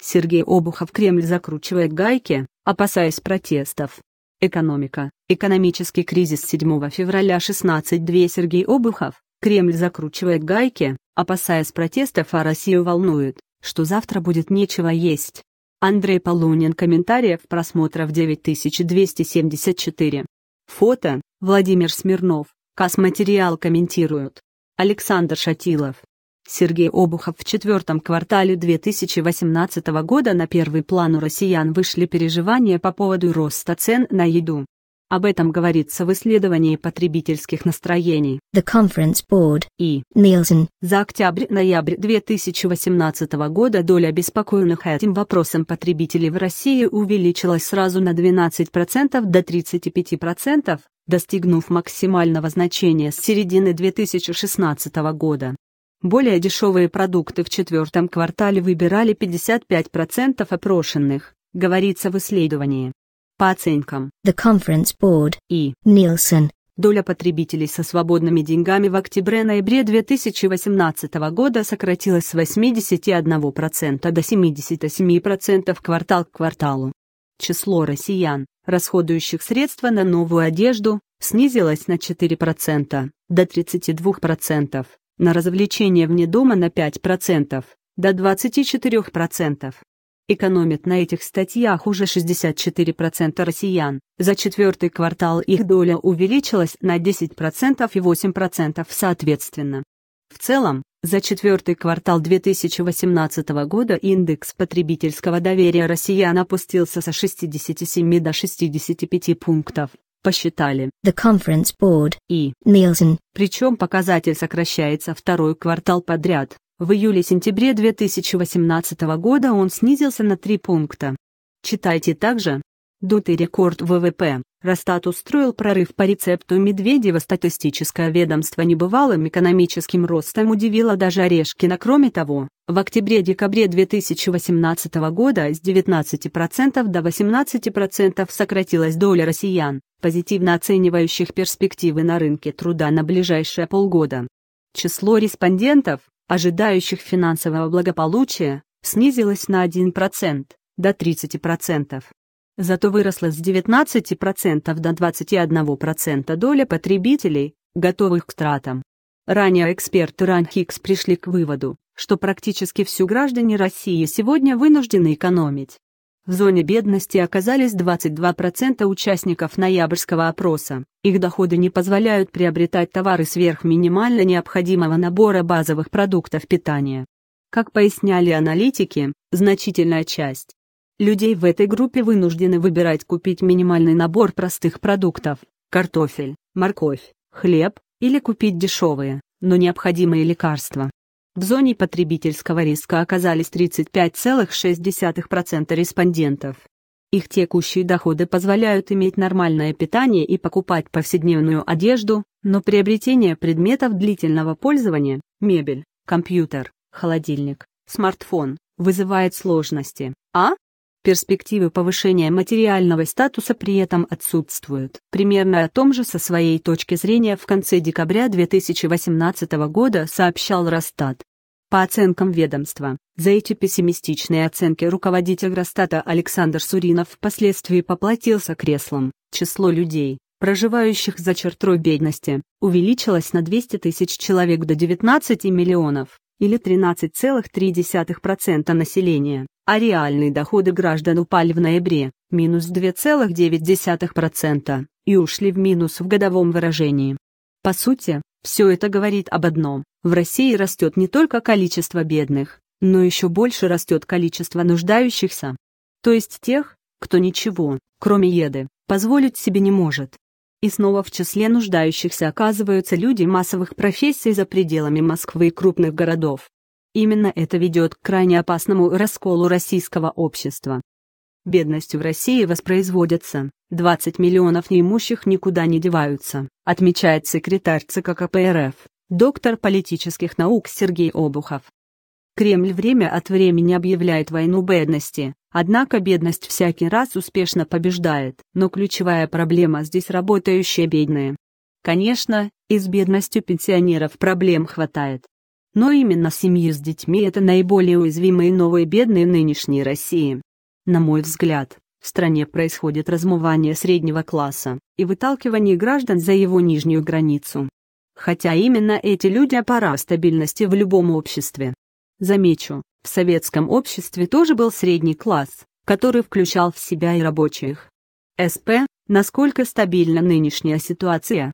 Сергей Обухов Кремль закручивает гайки, опасаясь протестов. Экономика. Экономический кризис 7 февраля 16.2 Сергей Обухов. Кремль закручивает гайки, опасаясь протестов, а Россию волнует, что завтра будет нечего есть. Андрей Полунин. Комментариев просмотров 9274. Фото. Владимир Смирнов. Касматериал комментируют. Александр Шатилов. Сергей Обухов в четвертом квартале 2018 года на первый план у россиян вышли переживания по поводу роста цен на еду. Об этом говорится в исследовании потребительских настроений The Conference Board и Nielsen. За октябрь-ноябрь 2018 года доля обеспокоенных этим вопросом потребителей в России увеличилась сразу на 12% до 35%, достигнув максимального значения с середины 2016 года. Более дешевые продукты в четвертом квартале выбирали 55% опрошенных, говорится в исследовании. По оценкам The Conference Board и Nielsen, доля потребителей со свободными деньгами в октябре-ноябре 2018 года сократилась с 81% до 77% квартал к кварталу. Число россиян, расходующих средства на новую одежду, снизилось на 4%, до 32% на развлечения вне дома на 5%, до 24%. Экономят на этих статьях уже 64% россиян. За четвертый квартал их доля увеличилась на 10% и 8% соответственно. В целом, за четвертый квартал 2018 года индекс потребительского доверия россиян опустился со 67 до 65 пунктов, посчитали The Conference Board и Nielsen. Причем показатель сокращается второй квартал подряд. В июле-сентябре 2018 года он снизился на 3 пункта. Читайте также. Дутый рекорд ВВП. Ростат устроил прорыв по рецепту Медведева. Статистическое ведомство небывалым экономическим ростом удивило даже Орешкина. Кроме того, в октябре-декабре 2018 года с 19% до 18% сократилась доля россиян, позитивно оценивающих перспективы на рынке труда на ближайшие полгода. Число респондентов, ожидающих финансового благополучия, снизилось на 1%, до 30%. Зато выросла с 19% до 21% доля потребителей, готовых к тратам. Ранее эксперты Ранхикс пришли к выводу, что практически все граждане России сегодня вынуждены экономить. В зоне бедности оказались 22% участников ноябрьского опроса. Их доходы не позволяют приобретать товары сверх минимально необходимого набора базовых продуктов питания. Как поясняли аналитики, значительная часть Людей в этой группе вынуждены выбирать купить минимальный набор простых продуктов – картофель, морковь, хлеб, или купить дешевые, но необходимые лекарства. В зоне потребительского риска оказались 35,6% респондентов. Их текущие доходы позволяют иметь нормальное питание и покупать повседневную одежду, но приобретение предметов длительного пользования – мебель, компьютер, холодильник, смартфон – вызывает сложности, а Перспективы повышения материального статуса при этом отсутствуют. Примерно о том же со своей точки зрения в конце декабря 2018 года сообщал Росстат. По оценкам ведомства, за эти пессимистичные оценки руководитель Росстата Александр Суринов впоследствии поплатился креслом. Число людей, проживающих за чертой бедности, увеличилось на 200 тысяч человек до 19 миллионов или 13,3% населения, а реальные доходы граждан упали в ноябре – минус 2,9% и ушли в минус в годовом выражении. По сути, все это говорит об одном – в России растет не только количество бедных, но еще больше растет количество нуждающихся, то есть тех, кто ничего, кроме еды, позволить себе не может. И снова в числе нуждающихся оказываются люди массовых профессий за пределами Москвы и крупных городов. Именно это ведет к крайне опасному расколу российского общества. Бедностью в России воспроизводятся, 20 миллионов неимущих никуда не деваются, отмечает секретарь ЦК КПРФ, доктор политических наук Сергей Обухов. Кремль время от времени объявляет войну бедности, однако бедность всякий раз успешно побеждает. Но ключевая проблема здесь работающие бедные. Конечно, и с бедностью пенсионеров проблем хватает. Но именно семьи с детьми это наиболее уязвимые новые бедные нынешней России. На мой взгляд, в стране происходит размывание среднего класса и выталкивание граждан за его нижнюю границу. Хотя именно эти люди опора стабильности в любом обществе. Замечу, в советском обществе тоже был средний класс, который включал в себя и рабочих. СП, насколько стабильна нынешняя ситуация?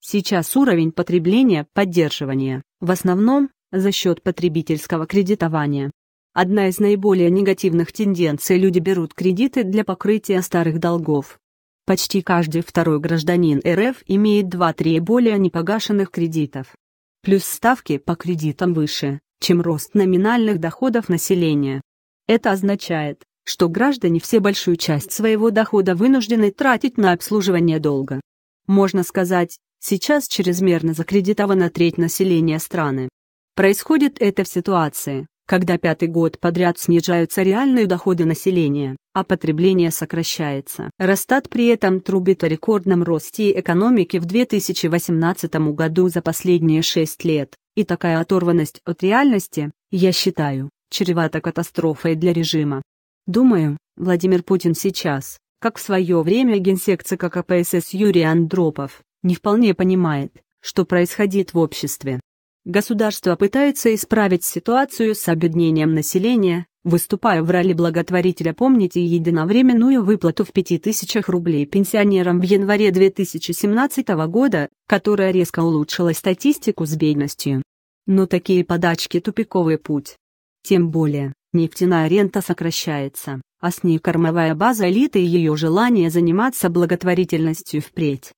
Сейчас уровень потребления поддерживания, в основном, за счет потребительского кредитования. Одна из наиболее негативных тенденций – люди берут кредиты для покрытия старых долгов. Почти каждый второй гражданин РФ имеет 2-3 более непогашенных кредитов. Плюс ставки по кредитам выше, чем рост номинальных доходов населения. Это означает, что граждане все большую часть своего дохода вынуждены тратить на обслуживание долга. Можно сказать, сейчас чрезмерно закредитована треть населения страны. Происходит это в ситуации, когда пятый год подряд снижаются реальные доходы населения, а потребление сокращается. Росстат при этом трубит о рекордном росте экономики в 2018 году за последние шесть лет, и такая оторванность от реальности, я считаю, чревата катастрофой для режима. Думаю, Владимир Путин сейчас, как в свое время генсек ЦК КПСС Юрий Андропов, не вполне понимает, что происходит в обществе. Государство пытается исправить ситуацию с обеднением населения, выступая в роли благотворителя «Помните единовременную выплату в 5000 рублей пенсионерам в январе 2017 года», которая резко улучшила статистику с бедностью. Но такие подачки – тупиковый путь. Тем более, нефтяная рента сокращается, а с ней кормовая база элиты и ее желание заниматься благотворительностью впредь.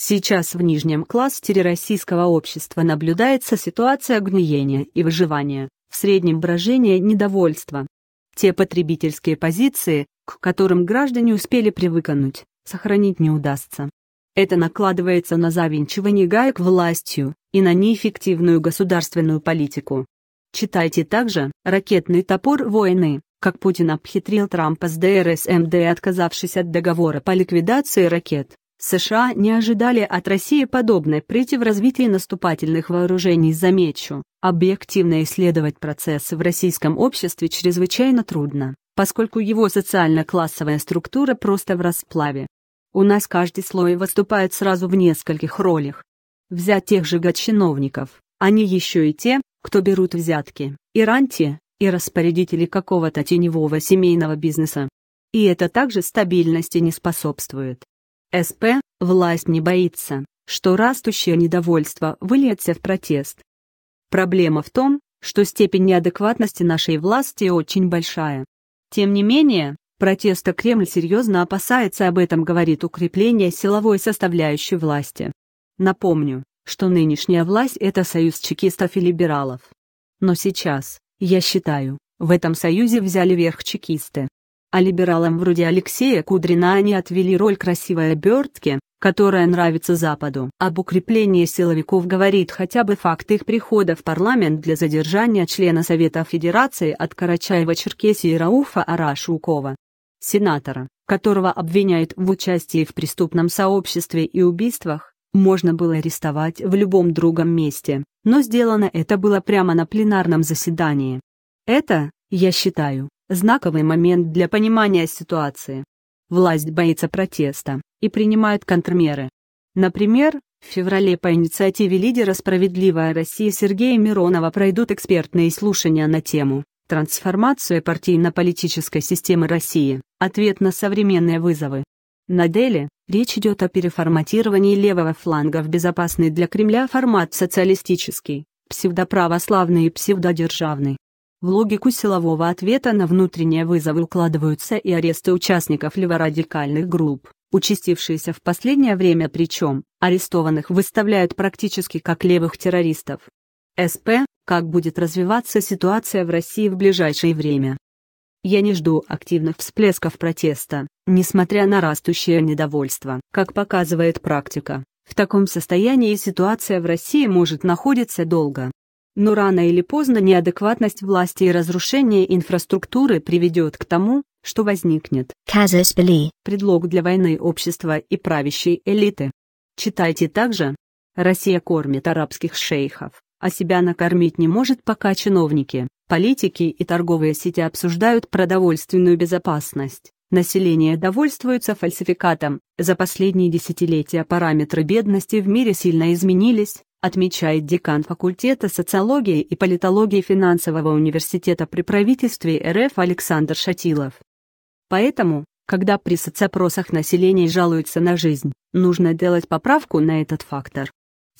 Сейчас в нижнем кластере российского общества наблюдается ситуация гниения и выживания, в среднем брожение недовольства. Те потребительские позиции, к которым граждане успели привыкнуть, сохранить не удастся. Это накладывается на завинчивание гаек властью и на неэффективную государственную политику. Читайте также «Ракетный топор войны», как Путин обхитрил Трампа с ДРСМД, отказавшись от договора по ликвидации ракет, США не ожидали от России подобной прыти в развитии наступательных вооружений, замечу. Объективно исследовать процессы в российском обществе чрезвычайно трудно, поскольку его социально-классовая структура просто в расплаве. У нас каждый слой выступает сразу в нескольких ролях. Взять тех же год-чиновников, они еще и те, кто берут взятки, и ранти, и распорядители какого-то теневого семейного бизнеса. И это также стабильности не способствует. СП «Власть не боится, что растущее недовольство выльется в протест». Проблема в том, что степень неадекватности нашей власти очень большая. Тем не менее, протеста Кремль серьезно опасается об этом говорит укрепление силовой составляющей власти. Напомню, что нынешняя власть – это союз чекистов и либералов. Но сейчас, я считаю, в этом союзе взяли верх чекисты. А либералам вроде Алексея Кудрина они отвели роль красивой обертки, которая нравится Западу. Об укреплении силовиков говорит хотя бы факт их прихода в парламент для задержания члена Совета Федерации от Карачаева-Черкесии Рауфа Арашукова. Сенатора, которого обвиняют в участии в преступном сообществе и убийствах, можно было арестовать в любом другом месте, но сделано это было прямо на пленарном заседании. Это, я считаю, Знаковый момент для понимания ситуации. Власть боится протеста и принимает контрмеры. Например, в феврале по инициативе лидера «Справедливая Россия» Сергея Миронова пройдут экспертные слушания на тему «Трансформация партийно-политической системы России. Ответ на современные вызовы». На деле, речь идет о переформатировании левого фланга в безопасный для Кремля формат социалистический, псевдоправославный и псевдодержавный. В логику силового ответа на внутренние вызовы укладываются и аресты участников леворадикальных групп, участившиеся в последнее время причем, арестованных выставляют практически как левых террористов. СП, как будет развиваться ситуация в России в ближайшее время. Я не жду активных всплесков протеста, несмотря на растущее недовольство. Как показывает практика, в таком состоянии ситуация в России может находиться долго но рано или поздно неадекватность власти и разрушение инфраструктуры приведет к тому, что возникнет «казус Белли» – предлог для войны общества и правящей элиты. Читайте также «Россия кормит арабских шейхов, а себя накормить не может пока чиновники, политики и торговые сети обсуждают продовольственную безопасность». Население довольствуется фальсификатом. За последние десятилетия параметры бедности в мире сильно изменились, отмечает декан факультета социологии и политологии финансового университета при правительстве РФ Александр Шатилов. Поэтому, когда при соцопросах население жалуется на жизнь, нужно делать поправку на этот фактор.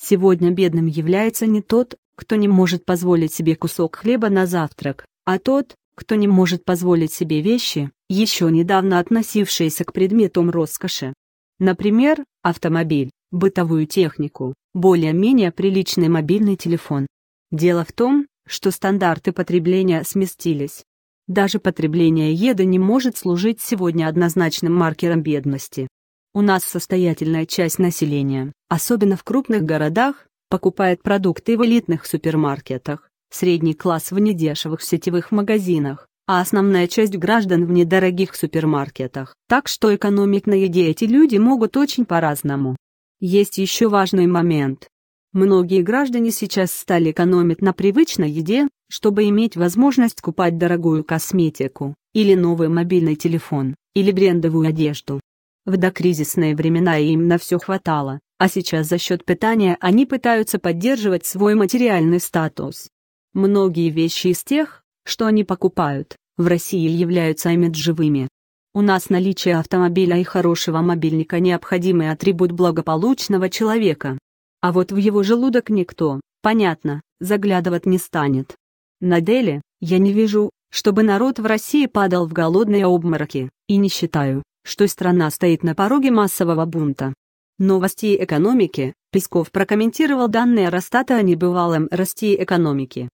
Сегодня бедным является не тот, кто не может позволить себе кусок хлеба на завтрак, а тот, кто не может позволить себе вещи, еще недавно относившиеся к предметам роскоши. Например, автомобиль, бытовую технику, более-менее приличный мобильный телефон. Дело в том, что стандарты потребления сместились. Даже потребление еды не может служить сегодня однозначным маркером бедности. У нас состоятельная часть населения, особенно в крупных городах, покупает продукты в элитных супермаркетах, средний класс в недешевых сетевых магазинах, а основная часть граждан в недорогих супермаркетах. Так что экономить на еде эти люди могут очень по-разному. Есть еще важный момент. Многие граждане сейчас стали экономить на привычной еде, чтобы иметь возможность купать дорогую косметику, или новый мобильный телефон, или брендовую одежду. В докризисные времена им на все хватало, а сейчас за счет питания они пытаются поддерживать свой материальный статус. Многие вещи из тех, что они покупают, в России являются имиджевыми. У нас наличие автомобиля и хорошего мобильника – необходимый атрибут благополучного человека. А вот в его желудок никто, понятно, заглядывать не станет. На деле, я не вижу, чтобы народ в России падал в голодные обмороки, и не считаю, что страна стоит на пороге массового бунта. Новости экономики, Песков прокомментировал данные Росстата о небывалом расте экономики.